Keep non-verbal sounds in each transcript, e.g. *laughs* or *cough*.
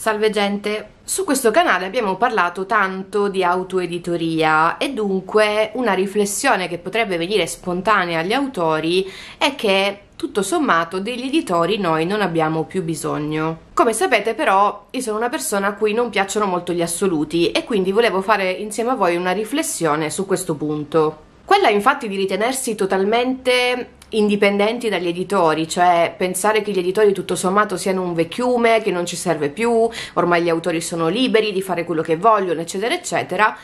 Salve gente, su questo canale abbiamo parlato tanto di autoeditoria e dunque una riflessione che potrebbe venire spontanea agli autori è che tutto sommato degli editori noi non abbiamo più bisogno. Come sapete però io sono una persona a cui non piacciono molto gli assoluti e quindi volevo fare insieme a voi una riflessione su questo punto. Quella infatti di ritenersi totalmente indipendenti dagli editori, cioè pensare che gli editori tutto sommato siano un vecchiume, che non ci serve più, ormai gli autori sono liberi di fare quello che vogliono, eccetera, eccetera.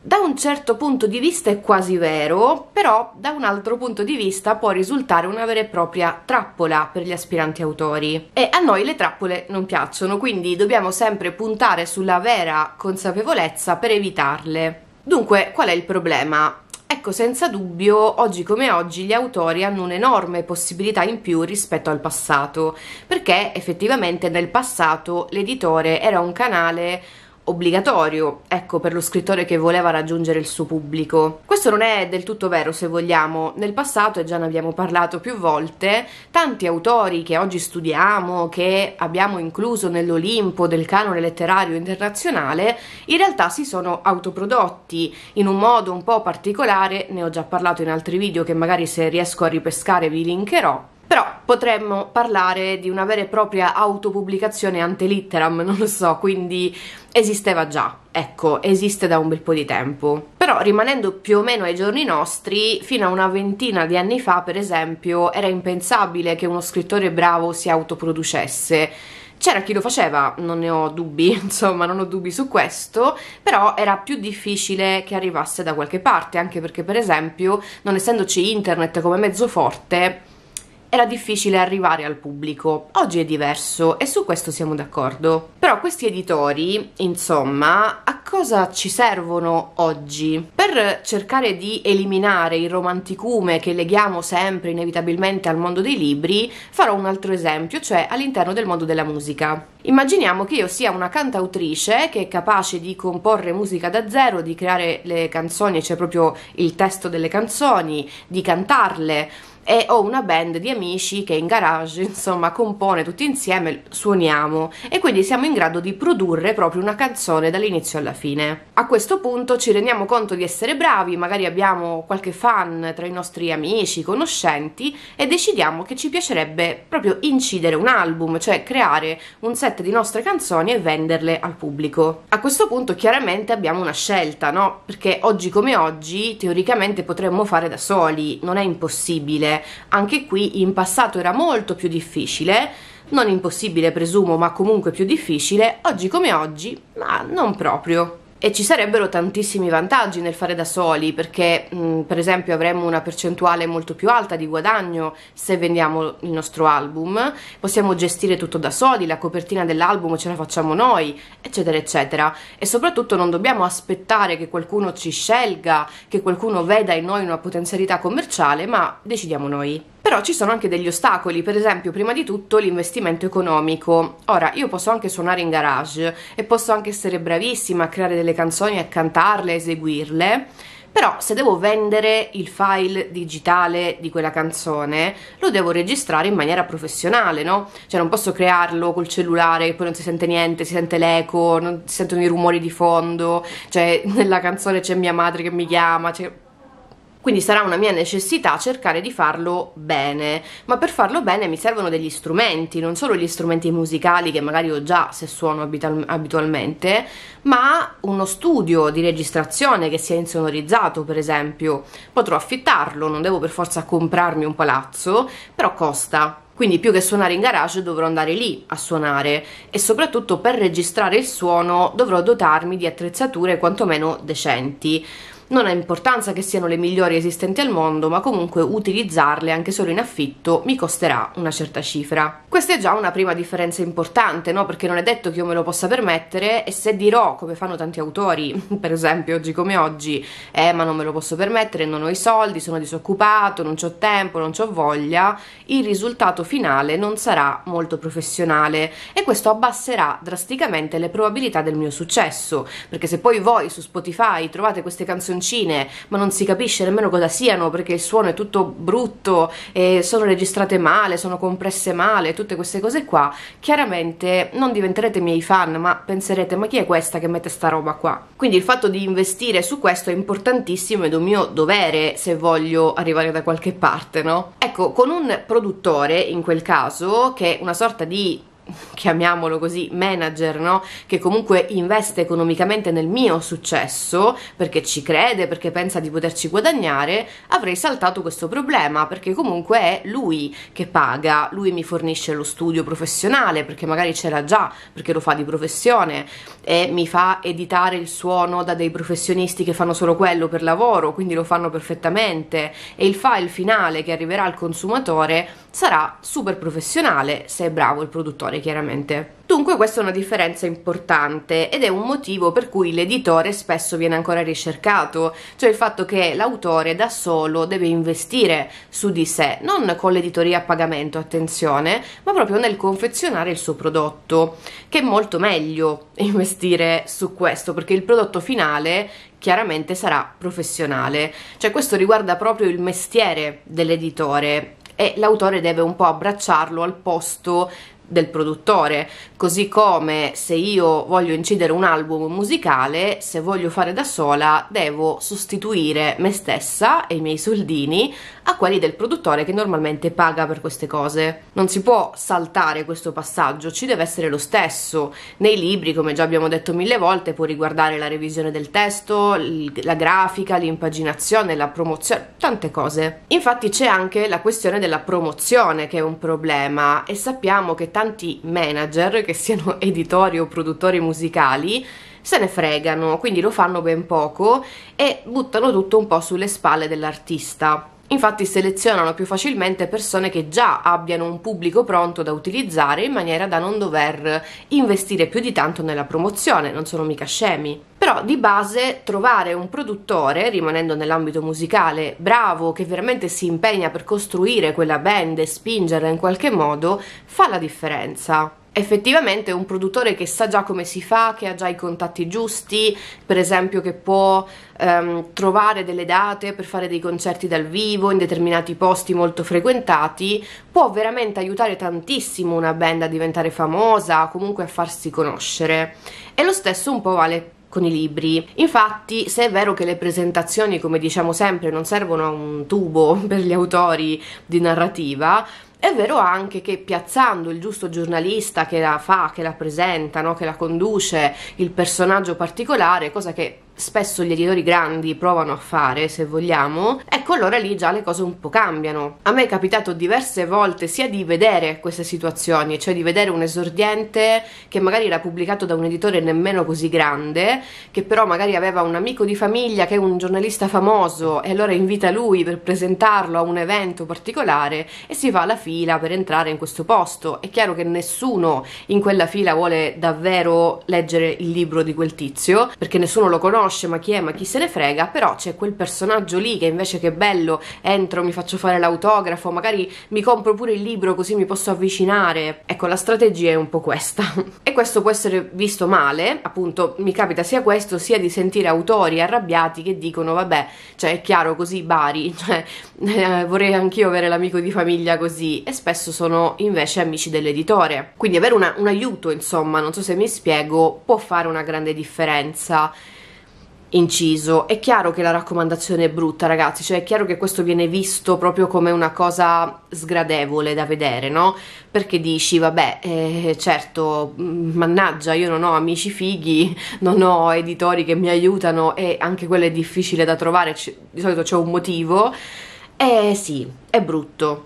Da un certo punto di vista è quasi vero, però da un altro punto di vista può risultare una vera e propria trappola per gli aspiranti autori. E a noi le trappole non piacciono, quindi dobbiamo sempre puntare sulla vera consapevolezza per evitarle. Dunque, qual è il problema? Ecco, senza dubbio, oggi come oggi gli autori hanno un'enorme possibilità in più rispetto al passato, perché effettivamente nel passato l'editore era un canale obbligatorio, ecco, per lo scrittore che voleva raggiungere il suo pubblico. Questo non è del tutto vero, se vogliamo. Nel passato, e già ne abbiamo parlato più volte, tanti autori che oggi studiamo, che abbiamo incluso nell'Olimpo del canone letterario internazionale, in realtà si sono autoprodotti in un modo un po' particolare, ne ho già parlato in altri video che magari se riesco a ripescare vi linkerò però potremmo parlare di una vera e propria autopubblicazione ante litteram, non lo so, quindi esisteva già, ecco, esiste da un bel po' di tempo. Però rimanendo più o meno ai giorni nostri, fino a una ventina di anni fa, per esempio, era impensabile che uno scrittore bravo si autoproducesse. C'era chi lo faceva, non ne ho dubbi, *laughs* insomma, non ho dubbi su questo, però era più difficile che arrivasse da qualche parte, anche perché per esempio, non essendoci internet come mezzo forte, era difficile arrivare al pubblico. Oggi è diverso e su questo siamo d'accordo. Però questi editori, insomma, a cosa ci servono oggi? Per cercare di eliminare il romanticume che leghiamo sempre inevitabilmente al mondo dei libri, farò un altro esempio, cioè all'interno del mondo della musica. Immaginiamo che io sia una cantautrice che è capace di comporre musica da zero, di creare le canzoni, c'è cioè proprio il testo delle canzoni, di cantarle e ho una band di amici che in garage, insomma, compone tutti insieme, suoniamo e quindi siamo in grado di produrre proprio una canzone dall'inizio alla fine. A questo punto ci rendiamo conto di essere bravi, magari abbiamo qualche fan tra i nostri amici, conoscenti e decidiamo che ci piacerebbe proprio incidere un album, cioè creare un set di nostre canzoni e venderle al pubblico. A questo punto chiaramente abbiamo una scelta, no? Perché oggi come oggi teoricamente potremmo fare da soli, non è impossibile anche qui in passato era molto più difficile, non impossibile presumo, ma comunque più difficile, oggi come oggi, ma non proprio e ci sarebbero tantissimi vantaggi nel fare da soli perché mh, mm, per esempio avremmo una percentuale molto più alta di guadagno se vendiamo il nostro album possiamo gestire tutto da soli la copertina dell'album ce la facciamo noi eccetera eccetera e soprattutto non dobbiamo aspettare che qualcuno ci scelga che qualcuno veda in noi una potenzialità commerciale ma decidiamo noi però ci sono anche degli ostacoli, per esempio prima di tutto l'investimento economico. Ora, io posso anche suonare in garage e posso anche essere bravissima a creare delle canzoni, a cantarle, a eseguirle, però se devo vendere il file digitale di quella canzone lo devo registrare in maniera professionale, no? Cioè non posso crearlo col cellulare e poi non si sente niente, si sente l'eco, non si sentono i rumori di fondo, cioè *laughs* nella canzone c'è mia madre che mi chiama, cioè quindi sarà una mia necessità cercare di farlo bene, ma per farlo bene mi servono degli strumenti, non solo gli strumenti musicali che magari ho già se suono abitualmente, ma uno studio di registrazione che sia insonorizzato per esempio, potrò affittarlo, non devo per forza comprarmi un palazzo, però costa, quindi più che suonare in garage dovrò andare lì a suonare e soprattutto per registrare il suono dovrò dotarmi di attrezzature quantomeno decenti. Non ha importanza che siano le migliori esistenti al mondo, ma comunque utilizzarle anche solo in affitto mi costerà una certa cifra. Questa è già una prima differenza importante, no? Perché non è detto che io me lo possa permettere e se dirò, come fanno tanti autori, *laughs* per esempio oggi come oggi, eh ma non me lo posso permettere, non ho i soldi, sono disoccupato, non ho tempo, non ho voglia, il risultato finale non sarà molto professionale e questo abbasserà drasticamente le probabilità del mio successo, perché se poi voi su Spotify trovate queste canzoni canzoncine, ma non si capisce nemmeno cosa siano perché il suono è tutto brutto, e sono registrate male, sono compresse male, tutte queste cose qua, chiaramente non diventerete miei fan, ma penserete ma chi è questa che mette sta roba qua? Quindi il fatto di investire su questo è importantissimo ed è un mio dovere se voglio arrivare da qualche parte, no? Ecco, con un produttore in quel caso, che è una sorta di chiamiamolo così, manager, no? Che comunque investe economicamente nel mio successo perché ci crede, perché pensa di poterci guadagnare, avrei saltato questo problema perché comunque è lui che paga, lui mi fornisce lo studio professionale perché magari c'era già, perché lo fa di professione e mi fa editare il suono da dei professionisti che fanno solo quello per lavoro, quindi lo fanno perfettamente e il file finale che arriverà al consumatore sarà super professionale se è bravo il produttore edizione chiaramente. Dunque questa è una differenza importante ed è un motivo per cui l'editore spesso viene ancora ricercato, cioè il fatto che l'autore da solo deve investire su di sé, non con l'editoria a pagamento, attenzione, ma proprio nel confezionare il suo prodotto, che è molto meglio *laughs* investire su questo perché il prodotto finale chiaramente sarà professionale, cioè questo riguarda proprio il mestiere dell'editore e l'autore deve un po' abbracciarlo al posto del produttore, così come se io voglio incidere un album musicale, se voglio fare da sola, devo sostituire me stessa e i miei soldini a quelli del produttore che normalmente paga per queste cose. Non si può saltare questo passaggio, ci deve essere lo stesso. Nei libri, come già abbiamo detto mille volte, può riguardare la revisione del testo, la grafica, l'impaginazione, la promozione, tante cose. Infatti c'è anche la questione della promozione che è un problema e sappiamo che tanti manager, che siano *laughs* editori o produttori musicali, se ne fregano, quindi lo fanno ben poco e buttano tutto un po' sulle spalle dell'artista. Infatti selezionano più facilmente persone che già abbiano un pubblico pronto da utilizzare in maniera da non dover investire più di tanto nella promozione, non sono mica scemi. Però di base trovare un produttore, rimanendo nell'ambito musicale, bravo, che veramente si impegna per costruire quella band e spingerla in qualche modo, fa la differenza effettivamente un produttore che sa già come si fa, che ha già i contatti giusti, per esempio che può ehm, trovare delle date per fare dei concerti dal vivo in determinati posti molto frequentati, può veramente aiutare tantissimo una band a diventare famosa, comunque a farsi conoscere. E lo stesso un po' vale con i libri. Infatti, se è vero che le presentazioni, come diciamo sempre, non servono a un tubo *laughs* per gli autori di narrativa, è vero anche che piazzando il giusto giornalista che la fa, che la presenta, no? che la conduce, il personaggio particolare, cosa che spesso gli editori grandi provano a fare, se vogliamo, ecco allora lì già le cose un po' cambiano. A me è capitato diverse volte sia di vedere queste situazioni, cioè di vedere un esordiente che magari era pubblicato da un editore nemmeno così grande, che però magari aveva un amico di famiglia che è un giornalista famoso e allora invita lui per presentarlo a un evento particolare e si fa la fila per entrare in questo posto. È chiaro che nessuno in quella fila vuole davvero leggere il libro di quel tizio, perché nessuno lo conosce conosce, ma chi è, ma chi se ne frega, però c'è quel personaggio lì che invece che bello entro, mi faccio fare l'autografo, magari mi compro pure il libro così mi posso avvicinare. Ecco, la strategia è un po' questa. *laughs* e questo può essere visto male, appunto, mi capita sia questo sia di sentire autori arrabbiati che dicono vabbè, cioè è chiaro così Bari, *laughs* cioè eh, vorrei anch'io avere l'amico di famiglia così e spesso sono invece amici dell'editore. Quindi avere una, un aiuto, insomma, non so se mi spiego, può fare una grande differenza inciso. È chiaro che la raccomandazione è brutta, ragazzi, cioè è chiaro che questo viene visto proprio come una cosa sgradevole da vedere, no? Perché dici, vabbè, eh, certo, mannaggia, io non ho amici fighi, non ho editori che mi aiutano e anche quello è difficile da trovare, di solito c'è un motivo. Eh sì, è brutto,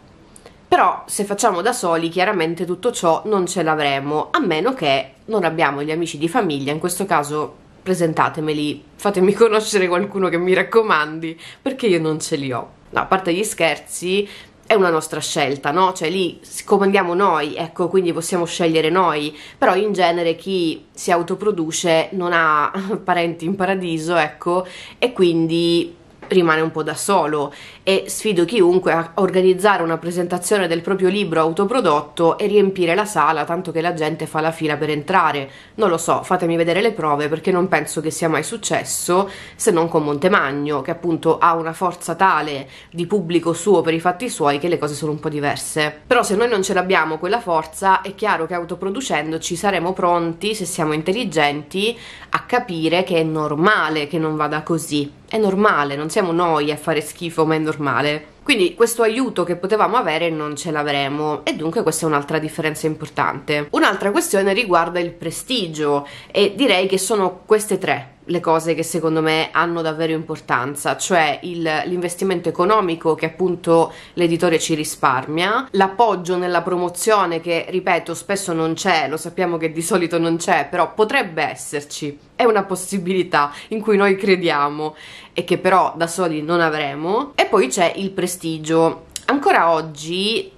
però se facciamo da soli chiaramente tutto ciò non ce l'avremo a meno che non abbiamo gli amici di famiglia in questo caso presentatemeli, fatemi conoscere qualcuno che mi raccomandi, perché io non ce li ho. No, a parte gli scherzi, è una nostra scelta, no? Cioè lì comandiamo noi, ecco, quindi possiamo scegliere noi, però in genere chi si autoproduce non ha *laughs* parenti in paradiso, ecco, e quindi rimane un po' da solo e sfido chiunque a organizzare una presentazione del proprio libro autoprodotto e riempire la sala tanto che la gente fa la fila per entrare. Non lo so, fatemi vedere le prove perché non penso che sia mai successo se non con Montemagno che appunto ha una forza tale di pubblico suo per i fatti suoi che le cose sono un po' diverse. Però se noi non ce l'abbiamo quella forza è chiaro che autoproducendoci saremo pronti, se siamo intelligenti, a capire che è normale che non vada così è normale, non siamo noi a fare schifo, ma è normale. Quindi questo aiuto che potevamo avere non ce l'avremo e dunque questa è un'altra differenza importante. Un'altra questione riguarda il prestigio e direi che sono queste tre le cose che secondo me hanno davvero importanza, cioè il, l'investimento economico che appunto l'editore ci risparmia, l'appoggio nella promozione che ripeto spesso non c'è, lo sappiamo che di solito non c'è, però potrebbe esserci, è una possibilità in cui noi crediamo e che però da soli non avremo, e poi c'è il prestigio. Ancora oggi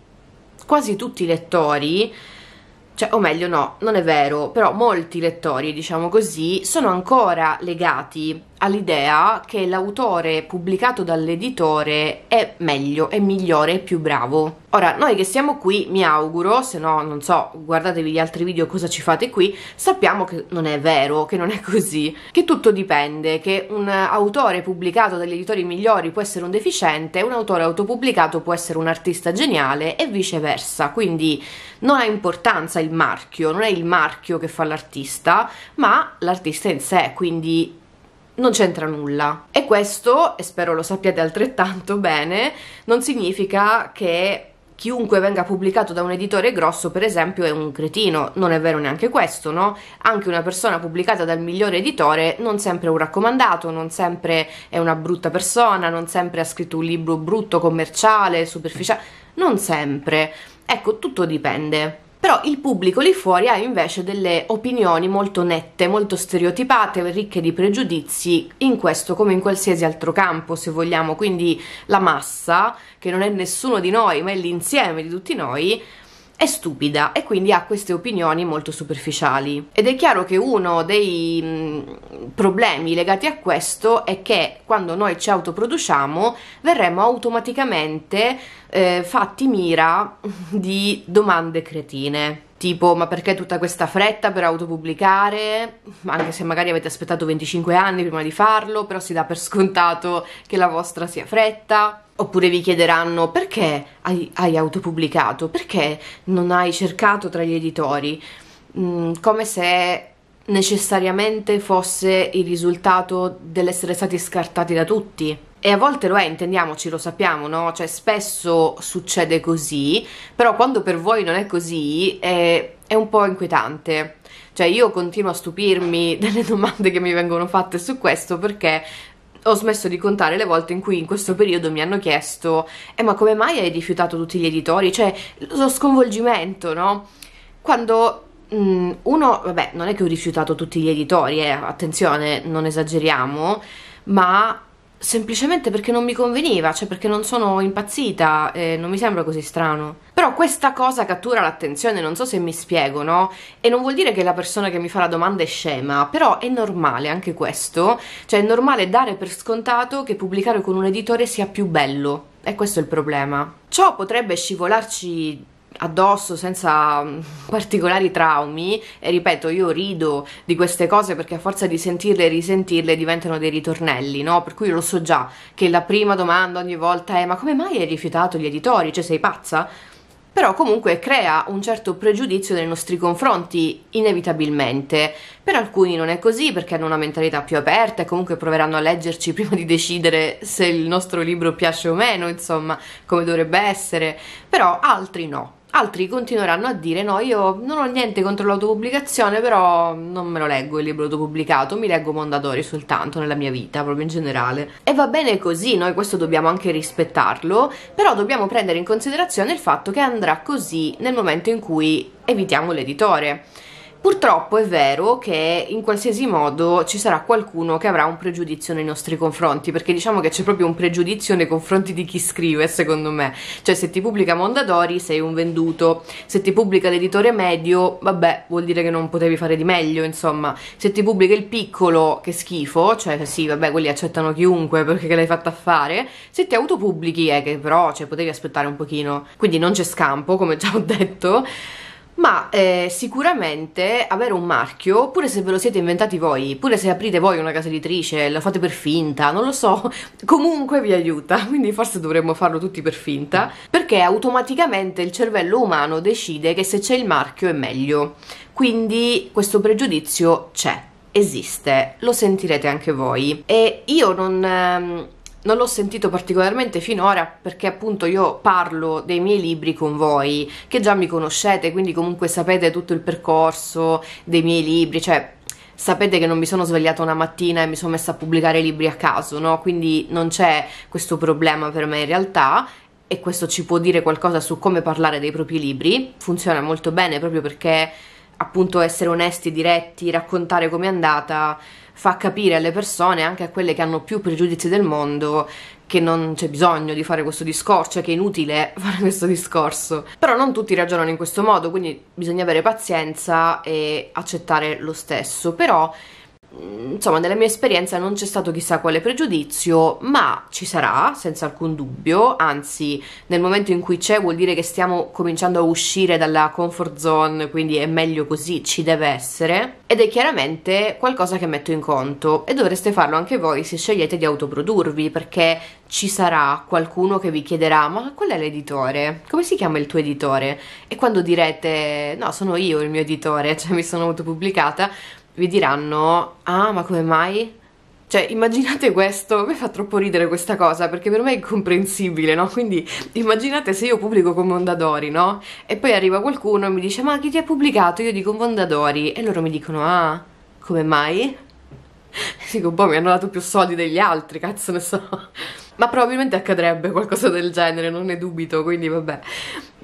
quasi tutti i lettori cioè, o meglio no, non è vero, però molti lettori, diciamo così, sono ancora legati all'idea che l'autore pubblicato dall'editore è meglio, è migliore, è più bravo. Ora, noi che siamo qui, mi auguro, se no non so, guardatevi gli altri video cosa ci fate qui, sappiamo che non è vero, che non è così, che tutto dipende, che un autore pubblicato dagli editori migliori può essere un deficiente, un autore autopubblicato può essere un artista geniale e viceversa, quindi non ha importanza il marchio, non è il marchio che fa l'artista, ma l'artista in sé, quindi non c'entra nulla. E questo, e spero lo sappiate altrettanto *laughs* bene, non significa che chiunque venga pubblicato da un editore grosso, per esempio, è un cretino. Non è vero neanche questo, no? Anche una persona pubblicata dal migliore editore non sempre è un raccomandato, non sempre è una brutta persona, non sempre ha scritto un libro brutto, commerciale, superficiale, non sempre. Ecco, tutto dipende però il pubblico lì fuori ha invece delle opinioni molto nette, molto stereotipate, ricche di pregiudizi in questo come in qualsiasi altro campo se vogliamo, quindi la massa, che non è nessuno di noi ma è l'insieme di tutti noi, è stupida e quindi ha queste opinioni molto superficiali. Ed è chiaro che uno dei mm, problemi legati a questo è che quando noi ci autoproduciamo verremo automaticamente eh, fatti mira di domande cretine. Tipo, ma perché tutta questa fretta per autopubblicare? Anche se magari avete aspettato 25 anni prima di farlo, però si dà per scontato che la vostra sia fretta Oppure vi chiederanno perché hai, hai autopubblicato, perché non hai cercato tra gli editori, mm, come se necessariamente fosse il risultato dell'essere stati scartati da tutti. E a volte lo è, intendiamoci, lo sappiamo, no? Cioè spesso succede così, però quando per voi non è così è, è un po' inquietante. Cioè io continuo a stupirmi *laughs* delle domande che mi vengono fatte su questo perché ho smesso di contare le volte in cui in questo periodo mi hanno chiesto eh ma come mai hai rifiutato tutti gli editori? Cioè, lo sconvolgimento, no? Quando mh, mm, uno, vabbè, non è che ho rifiutato tutti gli editori, eh, attenzione, non esageriamo, ma Semplicemente perché non mi conveniva, cioè perché non sono impazzita e non mi sembra così strano. Però questa cosa cattura l'attenzione, non so se mi spiego, no? E non vuol dire che la persona che mi fa la domanda è scema, però è normale anche questo, cioè è normale dare per scontato che pubblicare con un editore sia più bello. E questo è il problema. Ciò potrebbe scivolarci addosso senza mm, *laughs* particolari traumi e ripeto io rido di queste cose perché a forza di sentirle e risentirle diventano dei ritornelli no? per cui lo so già che la prima domanda ogni volta è ma come mai hai rifiutato gli editori? cioè sei pazza? però comunque crea un certo pregiudizio nei nostri confronti inevitabilmente. Per alcuni non è così perché hanno una mentalità più aperta e comunque proveranno a leggerci *laughs* prima di decidere se il nostro libro piace o meno, insomma, come dovrebbe essere, però altri no altri continueranno a dire no, io non ho niente contro l'autopubblicazione, però non me lo leggo il libro autopubblicato, mi leggo Mondadori soltanto nella mia vita, proprio in generale. E va bene così, noi questo dobbiamo anche rispettarlo, però dobbiamo prendere in considerazione il fatto che andrà così nel momento in cui evitiamo l'editore. Purtroppo è vero che in qualsiasi modo ci sarà qualcuno che avrà un pregiudizio nei nostri confronti, perché diciamo che c'è proprio un pregiudizio nei confronti di chi scrive, secondo me. Cioè, se ti pubblica Mondadori sei un venduto, se ti pubblica l'editore medio, vabbè, vuol dire che non potevi fare di meglio, insomma. Se ti pubblica il piccolo, che schifo, cioè sì, vabbè, quelli accettano chiunque perché l'hai fatta fare. Se ti autopubblichi è eh, che però, cioè, potevi aspettare un pochino. Quindi non c'è scampo, come già ho detto ma eh, sicuramente avere un marchio, pure se ve lo siete inventati voi, pure se aprite voi una casa editrice, lo fate per finta, non lo so, *laughs* comunque vi aiuta, *laughs* quindi forse dovremmo farlo tutti per finta, perché automaticamente il cervello umano decide che se c'è il marchio è meglio, quindi questo pregiudizio c'è, esiste, lo sentirete anche voi e io non... Ehm, non l'ho sentito particolarmente finora perché appunto io parlo dei miei libri con voi che già mi conoscete quindi comunque sapete tutto il percorso dei miei libri cioè sapete che non mi sono svegliata una mattina e mi sono messa a pubblicare libri a caso no? quindi non c'è questo problema per me in realtà e questo ci può dire qualcosa su come parlare dei propri libri funziona molto bene proprio perché appunto essere onesti, diretti, raccontare come è andata fa capire alle persone, anche a quelle che hanno più pregiudizi del mondo, che non c'è bisogno di fare questo discorso, cioè che è inutile *laughs* fare questo discorso. Però non tutti ragionano in questo modo, quindi bisogna avere pazienza e accettare lo stesso. Però Mm, insomma, nella mia esperienza non c'è stato chissà quale pregiudizio, ma ci sarà senza alcun dubbio, anzi, nel momento in cui c'è vuol dire che stiamo cominciando a uscire dalla comfort zone, quindi è meglio così, ci deve essere ed è chiaramente qualcosa che metto in conto e dovreste farlo anche voi se scegliete di autoprodurvi perché ci sarà qualcuno che vi chiederà ma qual è l'editore? Come si chiama il tuo editore? E quando direte no, sono io il mio editore, *laughs* cioè mi sono autopubblicata, vi diranno ah ma come mai? Cioè, immaginate questo, a me fa troppo ridere questa cosa perché per me è incomprensibile, no? Quindi immaginate se io pubblico con Mondadori, no? E poi arriva qualcuno e mi dice "Ma chi ti ha pubblicato?" Io dico "Mondadori" e loro mi dicono "Ah, come mai?" E dico "Boh, mi hanno dato più soldi degli altri, cazzo ne so" ma probabilmente accadrebbe qualcosa del genere, non ne dubito, quindi vabbè.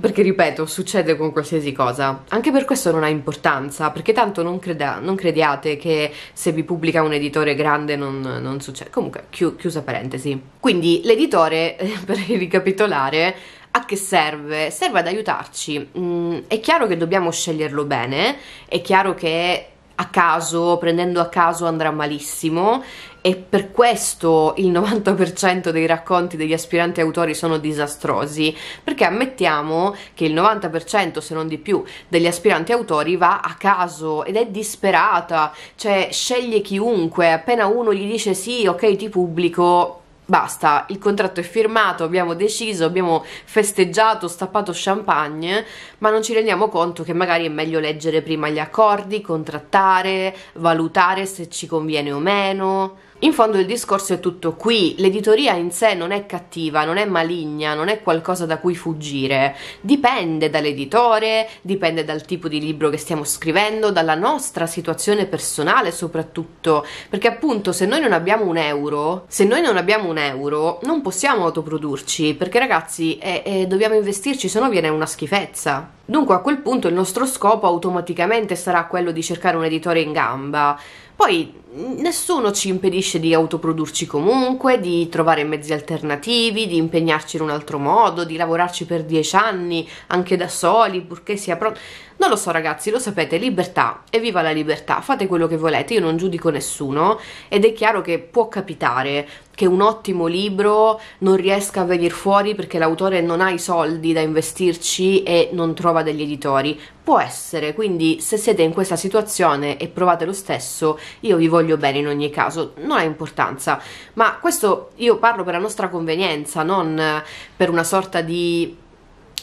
Perché ripeto, succede con qualsiasi cosa. Anche per questo non ha importanza, perché tanto non, creda, non crediate che se vi pubblica un editore grande non, non succede. Comunque, chi, chiusa parentesi. Quindi l'editore, *laughs* per ricapitolare, a che serve? Serve ad aiutarci. Mm, è chiaro che dobbiamo sceglierlo bene, è chiaro che a caso, prendendo a caso andrà malissimo, e per questo il 90% dei racconti degli aspiranti autori sono disastrosi, perché ammettiamo che il 90% se non di più degli aspiranti autori va a caso ed è disperata, cioè sceglie chiunque, appena uno gli dice sì, ok ti pubblico, basta, il contratto è firmato, abbiamo deciso, abbiamo festeggiato, stappato champagne, ma non ci rendiamo conto che magari è meglio leggere prima gli accordi, contrattare, valutare se ci conviene o meno. In fondo il discorso è tutto qui, l'editoria in sé non è cattiva, non è maligna, non è qualcosa da cui fuggire, dipende dall'editore, dipende dal tipo di libro che stiamo scrivendo, dalla nostra situazione personale soprattutto, perché appunto se noi non abbiamo un euro, se noi non abbiamo un euro non possiamo autoprodurci, perché ragazzi eh, eh, dobbiamo investirci, se no viene una schifezza. Dunque a quel punto il nostro scopo automaticamente sarà quello di cercare un editore in gamba, poi nessuno ci impedisce di autoprodurci comunque, di trovare mezzi alternativi, di impegnarci in un altro modo, di lavorarci per dieci anni anche da soli, purché sia pronto. Non lo so ragazzi, lo sapete, libertà, evviva la libertà, fate quello che volete, io non giudico nessuno ed è chiaro che può capitare che un ottimo libro non riesca a venire fuori perché l'autore non ha i soldi da investirci e non trova degli editori. Può essere, quindi se siete in questa situazione e provate lo stesso, io vi voglio voglio bene in ogni caso, non ha importanza, ma questo io parlo per la nostra convenienza, non eh, per una sorta di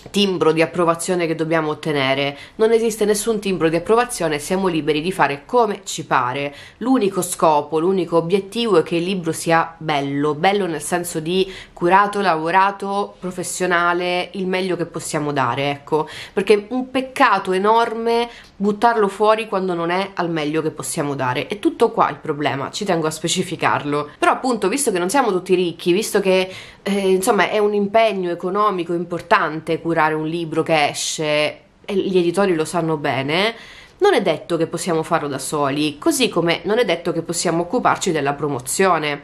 timbro di approvazione che dobbiamo ottenere. Non esiste nessun timbro di approvazione, siamo liberi di fare come ci pare. L'unico scopo, l'unico obiettivo è che il libro sia bello, bello nel senso di curato, lavorato, professionale, il meglio che possiamo dare, ecco, perché è un peccato enorme buttarlo fuori quando non è al meglio che possiamo dare. È tutto qua il problema, ci tengo a specificarlo. Però appunto, visto che non siamo tutti ricchi, visto che eh, insomma è un impegno economico importante curare un libro che esce, e gli editori lo sanno bene, non è detto che possiamo farlo da soli, così come non è detto che possiamo occuparci della promozione,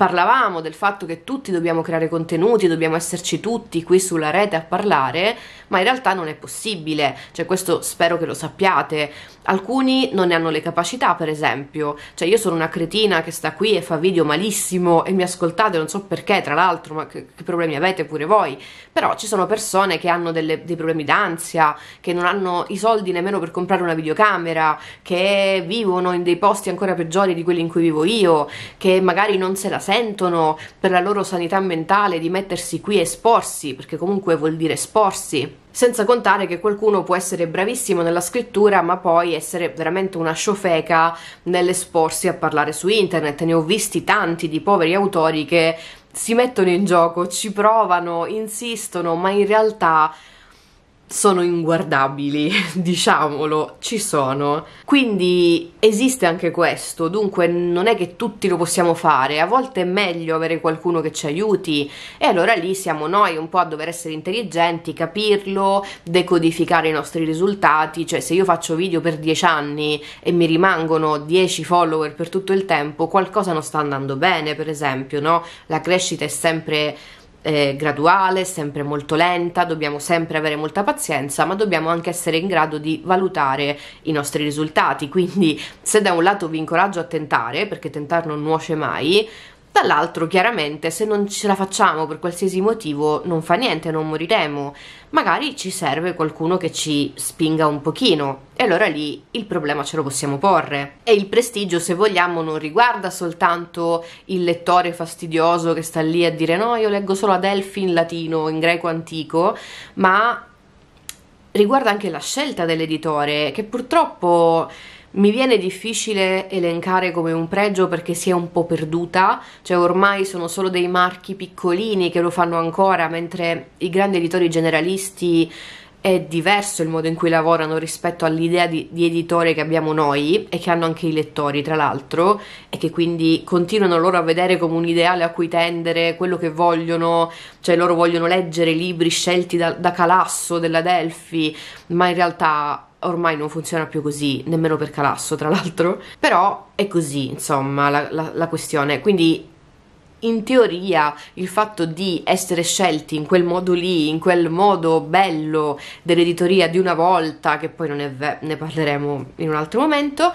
parlavamo del fatto che tutti dobbiamo creare contenuti, dobbiamo esserci tutti qui sulla rete a parlare, ma in realtà non è possibile, cioè questo spero che lo sappiate. Alcuni non ne hanno le capacità, per esempio, cioè io sono una cretina che sta qui e fa video malissimo e mi ascoltate, non so perché, tra l'altro, ma che, che, problemi avete pure voi, però ci sono persone che hanno delle, dei problemi d'ansia, che non hanno i soldi nemmeno per comprare una videocamera, che vivono in dei posti ancora peggiori di quelli in cui vivo io, che magari non se la sentono consentono per la loro sanità mentale di mettersi qui e esporsi, perché comunque vuol dire esporsi. Senza contare che qualcuno può essere bravissimo nella scrittura, ma poi essere veramente una sciofeca nell'esporsi a parlare su internet. Ne ho visti tanti di poveri autori che si mettono in gioco, ci provano, insistono, ma in realtà sono inguardabili, *laughs* diciamolo, ci sono. Quindi esiste anche questo, dunque non è che tutti lo possiamo fare, a volte è meglio avere qualcuno che ci aiuti e allora lì siamo noi un po' a dover essere intelligenti, capirlo, decodificare i nostri risultati, cioè se io faccio video per 10 anni e mi rimangono 10 follower per tutto il tempo, qualcosa non sta andando bene, per esempio, no? La crescita è sempre eh, graduale, sempre molto lenta, dobbiamo sempre avere molta pazienza, ma dobbiamo anche essere in grado di valutare i nostri risultati. Quindi, se da un lato vi incoraggio a tentare, perché tentare non nuoce mai, Dall'altro, chiaramente, se non ce la facciamo per qualsiasi motivo, non fa niente, non moriremo. Magari ci serve qualcuno che ci spinga un pochino. E allora lì il problema ce lo possiamo porre. E il prestigio, se vogliamo, non riguarda soltanto il lettore fastidioso che sta lì a dire no, io leggo solo Adelphi in latino, in greco antico, ma riguarda anche la scelta dell'editore, che purtroppo mi viene difficile elencare come un pregio perché si è un po' perduta, cioè ormai sono solo dei marchi piccolini che lo fanno ancora, mentre i grandi editori generalisti è diverso il modo in cui lavorano rispetto all'idea di, di, editore che abbiamo noi e che hanno anche i lettori, tra l'altro, e che quindi continuano loro a vedere come un ideale a cui tendere quello che vogliono, cioè loro vogliono leggere libri scelti da, da Calasso, della Delphi, ma in realtà ormai non funziona più così, nemmeno per Calasso tra l'altro, però è così insomma la, la, la questione, quindi in teoria il fatto di essere scelti in quel modo lì, in quel modo bello dell'editoria di una volta, che poi non è ve- ne parleremo in un altro momento,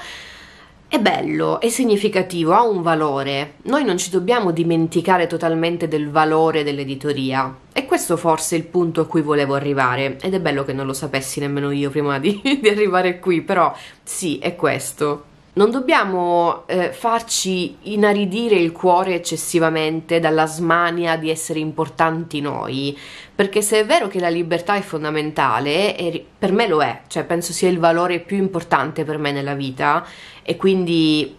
è bello, è significativo, ha un valore. Noi non ci dobbiamo dimenticare totalmente del valore dell'editoria. E questo forse è il punto a cui volevo arrivare. Ed è bello che non lo sapessi nemmeno io prima di, *laughs* di arrivare qui, però sì, è questo non dobbiamo eh, farci inaridire il cuore eccessivamente dalla smania di essere importanti noi, perché se è vero che la libertà è fondamentale, per me lo è, cioè penso sia il valore più importante per me nella vita e quindi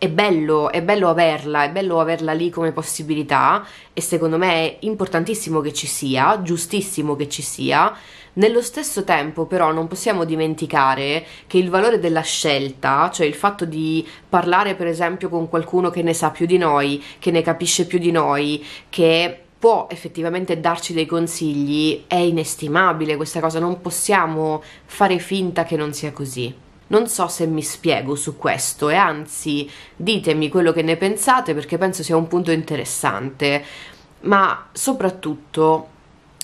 è bello, è bello averla, è bello averla lì come possibilità e secondo me è importantissimo che ci sia, giustissimo che ci sia. Nello stesso tempo però non possiamo dimenticare che il valore della scelta, cioè il fatto di parlare per esempio con qualcuno che ne sa più di noi, che ne capisce più di noi, che può effettivamente darci dei consigli, è inestimabile questa cosa, non possiamo fare finta che non sia così. Non so se mi spiego su questo e anzi ditemi quello che ne pensate perché penso sia un punto interessante, ma soprattutto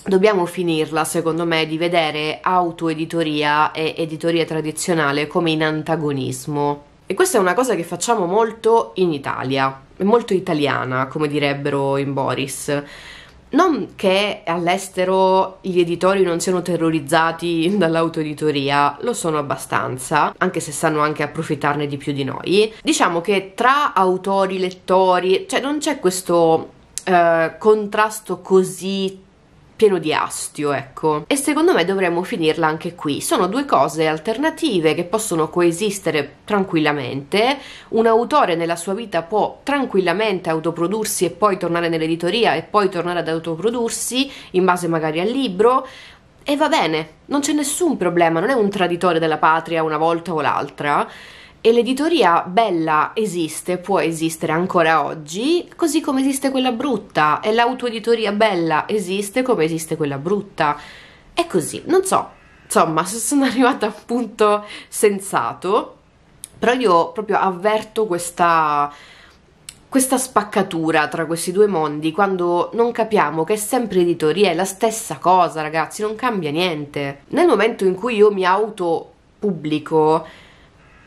dobbiamo finirla, secondo me, di vedere autoeditoria e editoria tradizionale come in antagonismo. E questa è una cosa che facciamo molto in Italia, molto italiana, come direbbero in Boris. Non che all'estero gli editori non siano terrorizzati *laughs* dall'autoeditoria, lo sono abbastanza, anche se sanno anche approfittarne di più di noi. Diciamo che tra autori, lettori, cioè non c'è questo eh, contrasto così pieno di astio, ecco. E secondo me dovremmo finirla anche qui. Sono due cose alternative che possono coesistere tranquillamente. Un autore nella sua vita può tranquillamente autoprodursi e poi tornare nell'editoria e poi tornare ad autoprodursi in base magari al libro. E va bene, non c'è nessun problema, non è un traditore della patria una volta o l'altra e l'editoria bella esiste, può esistere ancora oggi, così come esiste quella brutta e l'autoeditoria bella esiste come esiste quella brutta. È così, non so, insomma, sono *laughs* arrivata a un punto sensato, però io proprio avverto questa questa spaccatura tra questi due mondi quando non capiamo che è sempre editoria, è la stessa cosa, ragazzi, non cambia niente. Nel momento in cui io mi auto pubblico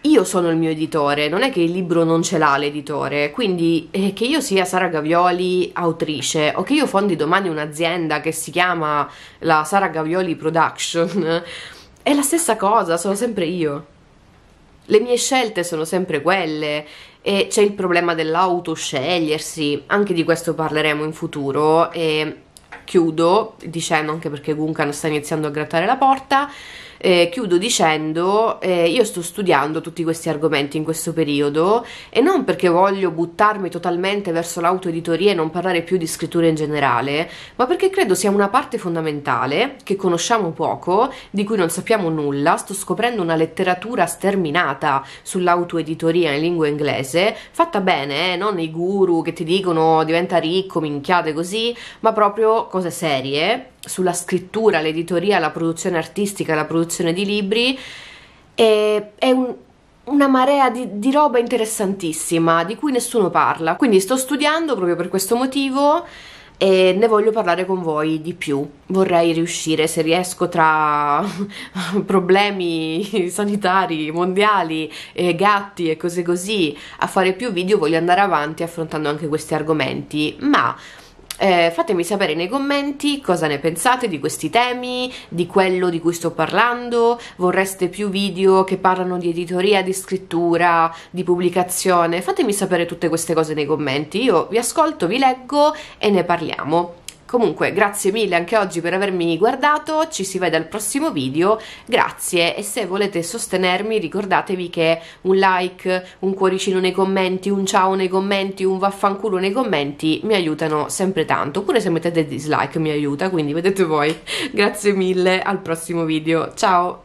io sono il mio editore, non è che il libro non ce l'ha l'editore, quindi eh, che io sia Sara Gavioli autrice o che io fondi domani un'azienda che si chiama la Sara Gavioli Production, *laughs* è la stessa cosa, sono sempre io. Le mie scelte sono sempre quelle e c'è il problema dell'autoscegliersi, anche di questo parleremo in futuro e chiudo dicendo anche perché Guncan sta iniziando a grattare la porta eh, chiudo dicendo, eh, io sto studiando tutti questi argomenti in questo periodo e non perché voglio buttarmi totalmente verso l'autoeditoria e non parlare più di scrittura in generale, ma perché credo sia una parte fondamentale che conosciamo poco, di cui non sappiamo nulla, sto scoprendo una letteratura sterminata sull'autoeditoria in lingua inglese, fatta bene, eh, non i guru che ti dicono diventa ricco, minchiate così, ma proprio cose serie sulla scrittura, l'editoria, la produzione artistica, la produzione di libri. E, è un, una marea di, di, roba interessantissima di cui nessuno parla. Quindi sto studiando proprio per questo motivo e ne voglio parlare con voi di più. Vorrei riuscire, se riesco, tra *laughs* problemi sanitari mondiali, e gatti e cose così, a fare più video, voglio andare avanti affrontando anche questi argomenti. Ma eh, fatemi sapere nei commenti cosa ne pensate di questi temi, di quello di cui sto parlando, vorreste più video che parlano di editoria, di scrittura, di pubblicazione, fatemi sapere tutte queste cose nei commenti, io vi ascolto, vi leggo e ne parliamo. Comunque, grazie mille anche oggi per avermi guardato, ci si vede al prossimo video, grazie e se volete sostenermi ricordatevi che un like, un cuoricino nei commenti, un ciao nei commenti, un vaffanculo nei commenti mi aiutano sempre tanto, oppure se mettete dislike mi aiuta, quindi vedete voi. *laughs* grazie mille, al prossimo video, ciao!